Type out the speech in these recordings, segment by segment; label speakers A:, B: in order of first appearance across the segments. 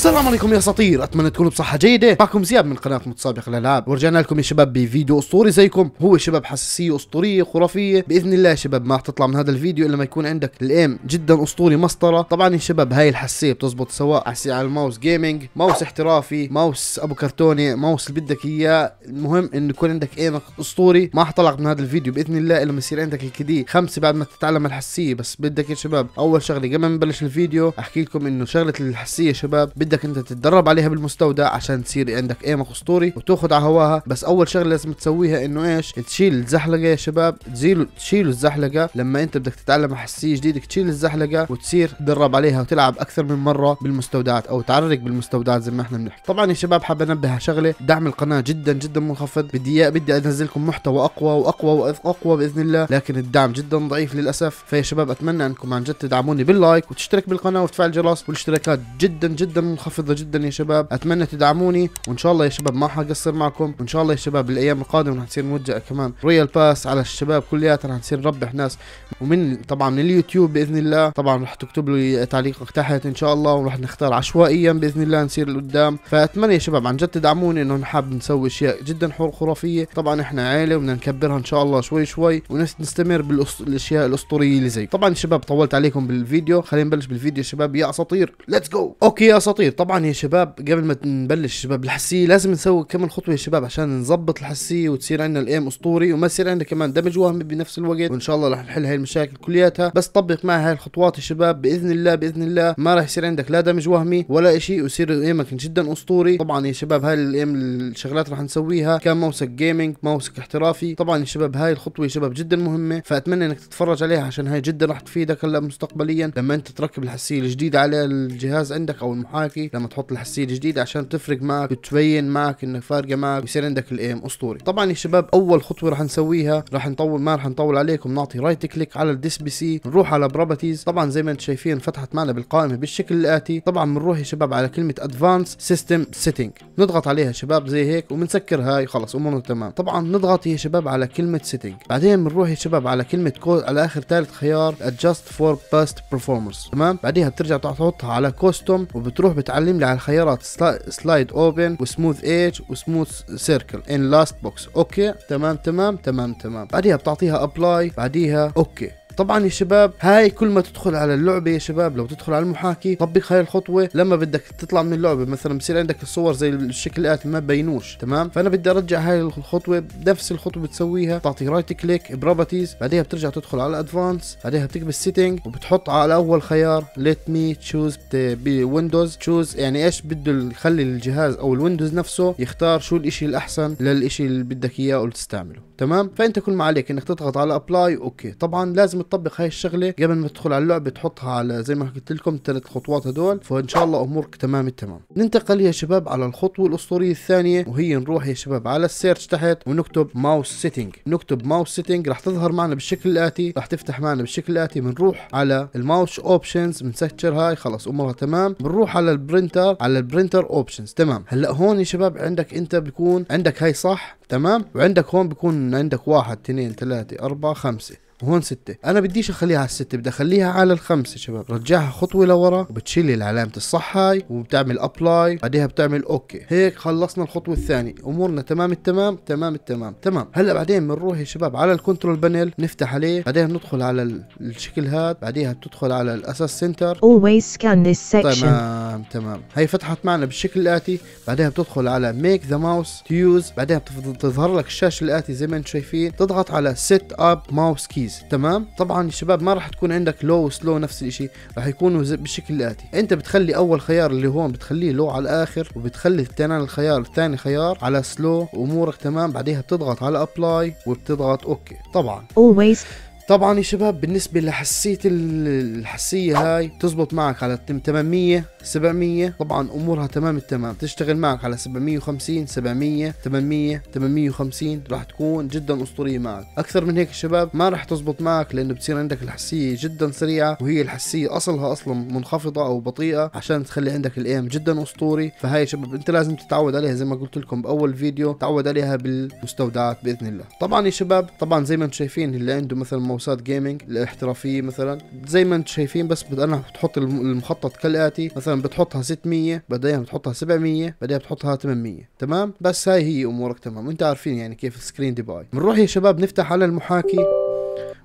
A: السلام عليكم يا اساطير اتمنى تكونوا بصحه جيده معكم زياد من قناه متسابق الالعاب ورجعنا لكم يا شباب بفيديو اسطوري زيكم هو شباب حساسيه اسطوريه خرافيه باذن الله يا شباب ما تطلع من هذا الفيديو الا ما يكون عندك الايم جدا اسطوري مسطره طبعا يا شباب هاي الحساسيه بتزبط سواء على الماوس جيمنج ماوس احترافي ماوس ابو كرتونه ماوس اللي بدك اياه المهم انه يكون عندك ايمك اسطوري ما حطلعك من هذا الفيديو باذن الله الا ما يصير عندك الكدي خمسه بعد ما تتعلم الحساسيه بس بدك يا شباب اول شغله قبل ما نبلش الفيديو احكي لكم انه شغله الحساسيه شباب بدك انت تتدرب عليها بالمستودع عشان تصير عندك ايمك اسطوري وتاخذ على هواها بس اول شغله لازم تسويها انه ايش تشيل الزحلقه يا شباب تزيلوا تشيلوا الزحلقه لما انت بدك تتعلم حساسيه جديده تشيل الزحلقه وتصير تدرب عليها وتلعب اكثر من مره بالمستودعات او تعرق بالمستودعات زي ما احنا بنحكي طبعا يا شباب حاب انبه على شغله دعم القناه جدا جدا منخفض بدي بدي انزل لكم محتوى اقوى واقوى واقوى باذن الله لكن الدعم جدا ضعيف للاسف فيا شباب اتمنى انكم عن جد تدعموني باللايك وتشترك بالقناه وتفعل الجرس والاشتراكات جدا جدا منخفض منخفضه جدا يا شباب اتمنى تدعموني وان شاء الله يا شباب ما حقصر معكم وان شاء الله يا شباب الايام القادمه رح نصير نوجه كمان رويال باس على الشباب كلياتها رح نصير نربح ناس ومن طبعا من اليوتيوب باذن الله طبعا رح تكتب لي تعليقك تحت ان شاء الله ورح نختار عشوائيا باذن الله نصير لقدام فاتمنى يا شباب عن جد تدعموني انه نحب نسوي اشياء جدا حول خرافيه طبعا احنا عائله وبدنا نكبرها ان شاء الله شوي شوي ونستمر بالاشياء الاسطوريه اللي زي طبعا شباب طولت عليكم بالفيديو خلينا نبلش بالفيديو شباب يا اساطير ليتس جو اوكي يا اساطير طيب طبعا يا شباب قبل ما نبلش شباب الحساسيه لازم نسوي كم خطوه يا شباب عشان نظبط الحساسيه وتصير عندنا الايم اسطوري وما يصير عندنا كمان دمج وهمي بنفس الوقت وان شاء الله رح نحل هاي المشاكل كلياتها بس طبق معي هاي الخطوات يا شباب باذن الله باذن الله ما راح يصير عندك لا دمج وهمي ولا شيء ويصير ايمك جدا اسطوري طبعا يا شباب هاي الايم الشغلات راح نسويها كان موسك جيمنج موسك احترافي طبعا يا شباب هاي الخطوه يا شباب جدا مهمه فاتمنى انك تتفرج عليها عشان هاي جدا راح تفيدك هلا مستقبليا لما انت تركب الحساسيه الجديده على الجهاز عندك او المحاكي تحكي لما تحط الحسيه الجديده عشان تفرق معك وتبين معك انك فارقه معك ويصير عندك الايم اسطوري طبعا يا شباب اول خطوه راح نسويها راح نطول ما راح نطول عليكم نعطي رايت كليك على الديس بي سي نروح على بروبرتيز طبعا زي ما انتم شايفين فتحت معنا بالقائمه بالشكل الاتي طبعا بنروح يا شباب على كلمه ادفانس سيستم سيتنج نضغط عليها يا شباب زي هيك وبنسكر هاي خلص امورنا تمام طبعا نضغط يا شباب على كلمه سيتنج بعدين بنروح يا شباب على كلمه كود على اخر ثالث خيار ادجست فور باست performance تمام بعديها بترجع تحطها على كوستوم وبتروح بت تعلم لي على الخيارات سلايد اوبن وسموث ايج وسموث سيركل ان لاست بوكس اوكي تمام تمام تمام تمام بعديها بتعطيها ابلاي بعديها اوكي طبعا يا شباب هاي كل ما تدخل على اللعبه يا شباب لو تدخل على المحاكي طبق هاي الخطوه لما بدك تطلع من اللعبه مثلا بصير عندك الصور زي الشكل الاتي ما بينوش تمام فانا بدي ارجع هاي الخطوه نفس الخطوه بتسويها بتعطي رايت كليك بروبرتيز بعدها بترجع تدخل على ادفانس بعدها بتكبس سيتنج وبتحط على اول خيار ليت مي تشوز ويندوز تشوز يعني ايش بده يخلي الجهاز او الويندوز نفسه يختار شو الاشي الاحسن للاشي اللي بدك اياه وتستعمله تمام فانت كل ما عليك انك تضغط على ابلاي اوكي طبعا لازم بتطبق هاي الشغله قبل ما تدخل على اللعبه تحطها على زي ما حكيت لكم الثلاث خطوات هدول فان شاء الله امورك تمام التمام ننتقل يا شباب على الخطوه الاسطوريه الثانيه وهي نروح يا شباب على السيرش تحت ونكتب ماوس سيتنج نكتب ماوس سيتنج رح تظهر معنا بالشكل الاتي رح تفتح معنا بالشكل الاتي بنروح على الماوس اوبشنز بنسكر هاي خلص امورها تمام بنروح على البرنتر على البرنتر اوبشنز تمام هلا هون يا شباب عندك انت بيكون عندك هاي صح تمام وعندك هون بيكون عندك واحد اثنين ثلاثة أربعة خمسة وهون ستة انا بديش اخليها على الستة بدي اخليها على الخمسة شباب رجعها خطوة لورا وبتشيل العلامة الصح هاي وبتعمل ابلاي بعدها بتعمل اوكي هيك خلصنا الخطوة الثانية امورنا تمام التمام تمام التمام تمام هلا بعدين بنروح يا شباب على الكنترول بانل نفتح عليه بعدين بندخل على الشكل هذا بعدها بتدخل على الاساس سنتر always scan this section تمام تمام هي فتحت معنا بالشكل الاتي بعدها بتدخل على ميك ذا ماوس تيوز يوز بعدها بتظهر لك الشاشة الاتي زي ما انتم شايفين تضغط على سيت اب ماوس كيز تركيز تمام طبعا الشباب ما راح تكون عندك لو وسلو نفس الشيء راح يكونوا بالشكل الاتي انت بتخلي اول خيار اللي هون بتخليه لو على الاخر وبتخلي الثاني الخيار الثاني خيار على سلو وامورك تمام بعديها بتضغط على ابلاي وبتضغط اوكي طبعا always طبعا يا شباب بالنسبة لحسية الحسية هاي تزبط معك على 800 700 طبعا امورها تمام التمام تشتغل معك على 750 700 800 850 راح تكون جدا اسطورية معك اكثر من هيك يا شباب ما راح تزبط معك لانه بتصير عندك الحسية جدا سريعة وهي الحسية اصلها اصلا منخفضة او بطيئة عشان تخلي عندك الايم جدا اسطوري فهاي شباب انت لازم تتعود عليها زي ما قلت لكم باول فيديو تعود عليها بالمستودعات باذن الله طبعا يا شباب طبعا زي ما انتم شايفين اللي عنده مثلا منصات جيمنج الاحترافيه مثلا زي ما انتم شايفين بس بدنا تحط المخطط كالاتي مثلا بتحطها 600 بعدين بتحطها 700 بعدين بتحطها 800 تمام بس هاي هي امورك تمام انت عارفين يعني كيف السكرين ديباي بنروح يا شباب نفتح على المحاكي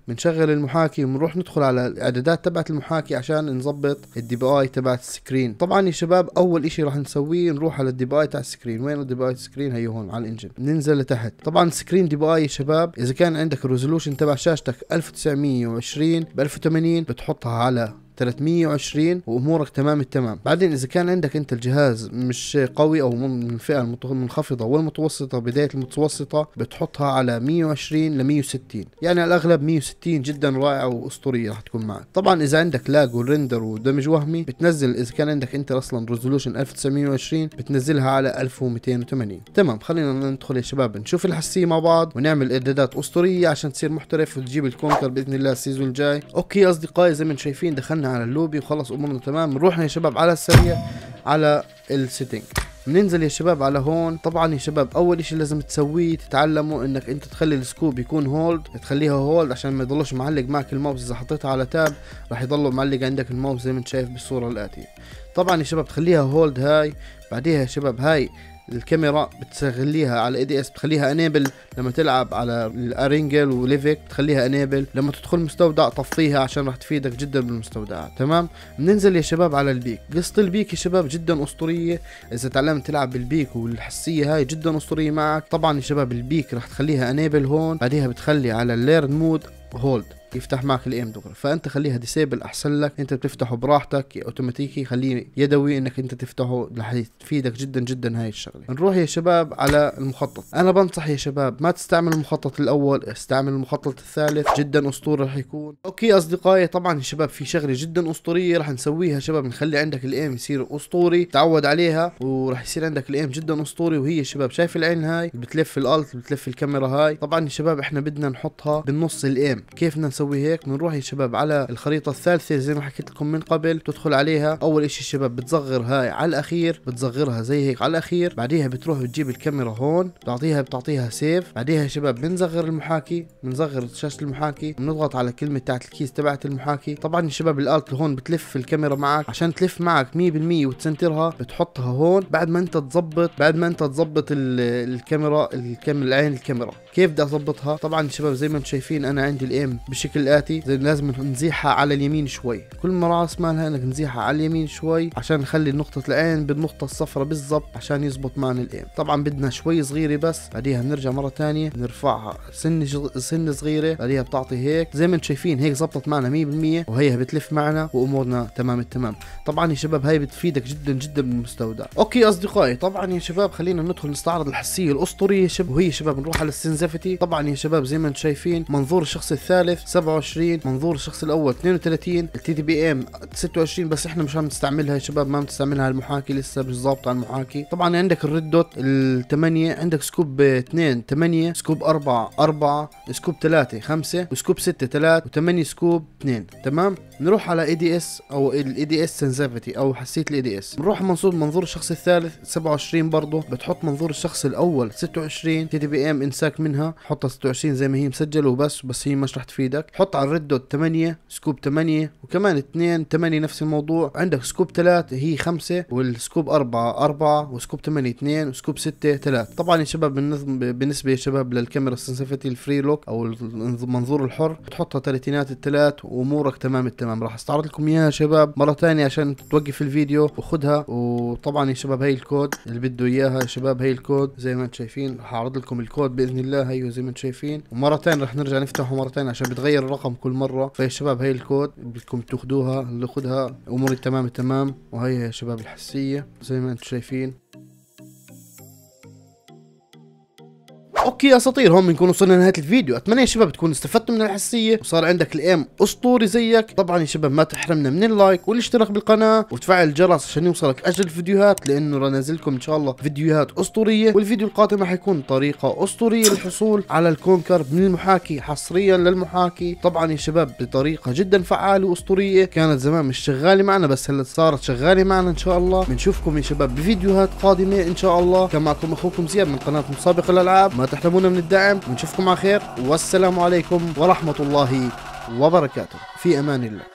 A: بنشغل المحاكي وبنروح ندخل على الاعدادات تبعت المحاكي عشان نظبط الدي بي اي تبعت السكرين طبعا يا شباب اول اشي راح نسويه نروح على الدي بي اي تاع السكرين وين الدي بي اي سكرين هي هون على الانجن ننزل لتحت طبعا السكرين دي بي اي يا شباب اذا كان عندك الريزولوشن تبع شاشتك 1920 ب 1080 بتحطها على 320 وامورك تمام التمام بعدين اذا كان عندك انت الجهاز مش قوي او من الفئه المنخفضه والمتوسطه بدايه المتوسطه بتحطها على 120 ل 160 يعني على الاغلب 160 جدا رائعه واسطوريه راح تكون معك طبعا اذا عندك لاج ورندر ودمج وهمي بتنزل اذا كان عندك انت اصلا ريزولوشن 1920 بتنزلها على 1280 تمام خلينا ندخل يا شباب نشوف الحسية مع بعض ونعمل اعدادات اسطوريه عشان تصير محترف وتجيب الكونكر باذن الله السيزون الجاي اوكي اصدقائي زي ما شايفين دخلنا على اللوبي وخلص امورنا تمام نروح يا شباب على السريع على السيتنج بننزل يا شباب على هون طبعا يا شباب اول شيء لازم تسويه تتعلموا انك انت تخلي السكوب يكون هولد تخليها هولد عشان ما يضلش معلق معك الماوس اذا حطيتها على تاب راح يضل معلق عندك الماوس زي ما انت شايف بالصوره الاتيه طبعا يا شباب تخليها هولد هاي بعديها يا شباب هاي الكاميرا بتخليها على اي دي اس بتخليها انيبل لما تلعب على الارينجل وليفيك بتخليها انيبل لما تدخل مستودع طفيها عشان راح تفيدك جدا بالمستودعات تمام بننزل يا شباب على البيك قصه البيك يا شباب جدا اسطوريه اذا تعلمت تلعب بالبيك والحسيه هاي جدا اسطوريه معك طبعا يا شباب البيك راح تخليها انيبل هون بعديها بتخلي على الليرن مود هولد يفتح معك الايم دور فانت خليها ديسيبل احسن لك انت بتفتحه براحتك اوتوماتيكي خليه يدوي انك انت تفتحه رح تفيدك جدا جدا هاي الشغله نروح يا شباب على المخطط انا بنصح يا شباب ما تستعمل المخطط الاول استعمل المخطط الثالث جدا اسطوري رح يكون اوكي اصدقائي طبعا يا شباب في شغله جدا اسطوريه رح نسويها شباب نخلي عندك الايم يصير اسطوري تعود عليها ورح يصير عندك الايم جدا اسطوري وهي شباب شايف العين هاي بتلف الالت بتلف الكاميرا هاي طبعا يا شباب احنا بدنا نحطها بالنص الايم كيف بدنا نسوي نسوي هيك بنروح يا شباب على الخريطه الثالثه زي ما حكيت لكم من قبل تدخل عليها اول اشي شباب بتصغر هاي على الاخير بتصغرها زي هيك على الاخير بعديها بتروح بتجيب الكاميرا هون بتعطيها بتعطيها سيف بعديها يا شباب بنصغر المحاكي بنصغر شاشه المحاكي بنضغط على كلمه تاعت الكيس تبعت المحاكي طبعا يا شباب الالت هون بتلف الكاميرا معك عشان تلف معك 100% وتسنترها بتحطها هون بعد ما انت تظبط بعد ما انت تظبط الكاميرا الكاميرا العين الكاميرا كيف بدي اظبطها طبعا يا شباب زي ما انتم شايفين انا عندي الايم بشكل بالشكل الاتي لازم نزيحها على اليمين شوي كل ما راس مالها انك نزيحها على اليمين شوي عشان نخلي نقطة العين بالنقطة الصفراء بالضبط عشان يزبط معنا الايم طبعا بدنا شوي صغيرة بس بعديها بنرجع مرة ثانية نرفعها سن سن صغيرة بعديها بتعطي هيك زي ما انتم شايفين هيك زبطت معنا 100% وهي بتلف معنا وامورنا تمام التمام طبعا يا شباب هاي بتفيدك جدا جدا بالمستودع اوكي اصدقائي طبعا يا شباب خلينا ندخل نستعرض الحسية الاسطورية وهي شباب نروح على السنزفتي طبعا يا شباب زي ما انتم شايفين منظور الشخص الثالث 27 منظور الشخص الاول 32 التي دي بي ام 26 بس احنا مش عم نستعملها يا شباب ما عم نستعملها المحاكي لسه مش ظابطه على المحاكي طبعا عندك الريد دوت 8 عندك سكوب 2 8 سكوب 4 4 سكوب 3 5 وسكوب 6 3 و8 سكوب 2 تمام نروح على اي دي اس او الاي دي اس سنسيفيتي او حساسيه الاي دي اس بنروح منصور منظور الشخص الثالث 27 برضه بتحط منظور الشخص الاول 26 تي دي بي ام انساك منها حطها 26 زي ما هي مسجله وبس بس هي مش رح تفيدك عندك حط على الريد دوت 8 سكوب 8 وكمان 2 8 نفس الموضوع عندك سكوب 3 هي 5 والسكوب 4 4 وسكوب 8 2 وسكوب 6 3 طبعا يا شباب بالنسبه يا شباب للكاميرا السنسيفيتي الفري لوك او المنظور الحر بتحطها ثلاثينات الثلاث وامورك تمام التمام راح استعرض لكم اياها يا شباب مره ثانيه عشان توقف الفيديو وخذها وطبعا يا شباب هي الكود اللي بده اياها يا شباب هي الكود زي ما انتم شايفين راح اعرض لكم الكود باذن الله هي أيوة، زي ما انتم شايفين ومره ثانيه راح نرجع نفتحه مره ثانيه عشان بتغير بغير الرقم كل مره فيا شباب هي الكود بدكم تاخذوها اللي خذها اموري تمام تمام وهي يا شباب الحسيه زي ما انتم شايفين اوكي يا اساطير هون بنكون وصلنا لنهايه الفيديو اتمنى يا شباب تكونوا استفدتوا من الحساسيه وصار عندك الايم اسطوري زيك طبعا يا شباب ما تحرمنا من اللايك والاشتراك بالقناه وتفعل الجرس عشان يوصلك اجل الفيديوهات لانه راح انزلكم ان شاء الله فيديوهات اسطوريه والفيديو القادم راح يكون طريقه اسطوريه للحصول على الكونكر من المحاكي حصريا للمحاكي طبعا يا شباب بطريقه جدا فعاله واسطوريه كانت زمان مش شغاله معنا بس هلا صارت شغاله معنا ان شاء الله بنشوفكم يا شباب بفيديوهات قادمه ان شاء الله كان معكم اخوكم زياد من قناه مسابقه الالعاب ما تحرمونا من الدعم ونشوفكم على خير والسلام عليكم ورحمة الله وبركاته في أمان الله